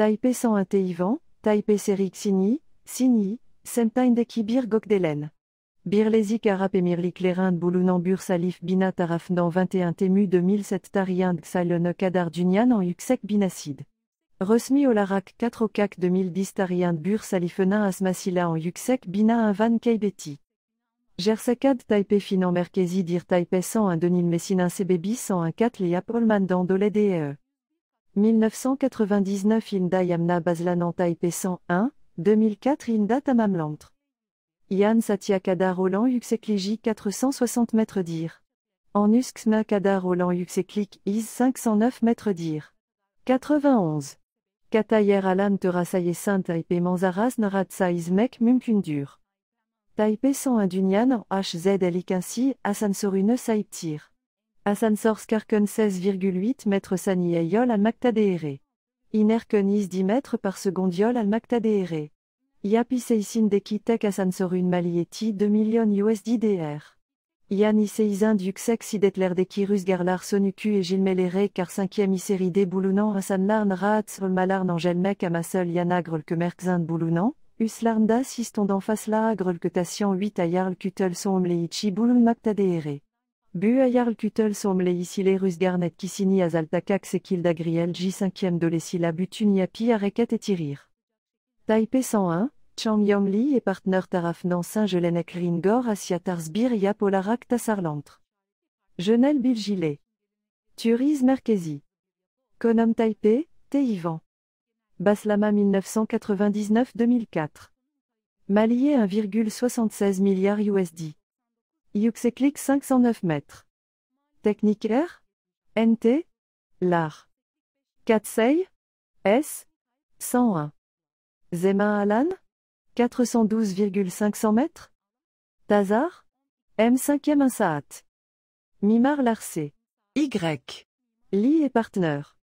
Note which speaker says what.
Speaker 1: Taipei 101 Teivan, Taipei Serik Sini, Sini, de kibir Gokdelen. Birlezik Arap Emirlik lerind Boulunambur Salif Bina Tarafdan 21 Temu 2007 Tariand Xalene Kadar Dunyan en Uksek Binacide. Resmi Olarak 4 Okak 2010 Tariand Bur Salifena Asmasila en Yuxek Bina Invan Kaibeti. Gersekad Taipei Finan Merkezi Dir Taipei 101 Denil Messinin Sebebi 101 4 Liap 1999 Inda Yamna Bazlananta IP 101, 2004 Inda Tamamlantre. Yann Kadar Roland Yuxekliji 460 mètres d'ir. En Kadar Roland Uxeklik Is 509 mètres d'ir. 91. Katayer Alan Terasaye Saint Taipei Manzaras Naratsa Izmek Mumkundur. Taipei 101 Dunyan HZ ainsi Asansorune Saiptir. Asansorskarken 16,8 mètres Sani Ayol al Maktadere. Inerkenis 10 mètres par seconde Yol al Maktadere. Yapi Seisin Dekitek Asansorun Malieti 2 millions USD DR. Yanni Seisin Duxek Sidetler Dekirus Garlar Sonuku et Gilmelere car 5e Iseri des Boulunan Asanlarn Raats Malarn Angelmek Amasel Yanagrel Kemerkzin Boulunan. Uslarnda face Fasla Agrel Tassian 8 Ayarl Kutel Son Omleichi Boulun Maktadehere. Buayarl Kutel somle ici les Russes Garnet Kissini Azaltakak et griel J5e de l'essila butunia Tuniapi Areket et Tirir. Taipei 101, Chang Yomli et partenaire Tarafnan Saint-Gelenek Ringor Asiatar Sbir Polarak Tassarlantre. Genel Biljilé. Turiz Merkezi. Konom Taipei, Teivan. Baslama 1999-2004. Malié 1,76 milliard USD. Yuxeclick 509 mètres. Technique Air. NT. LAR. Katsei. S. 101. Zema Alan. 412,500 mètres. Tazar. M5e Insaat. Mimar Larcé. Y. Lee et Partner.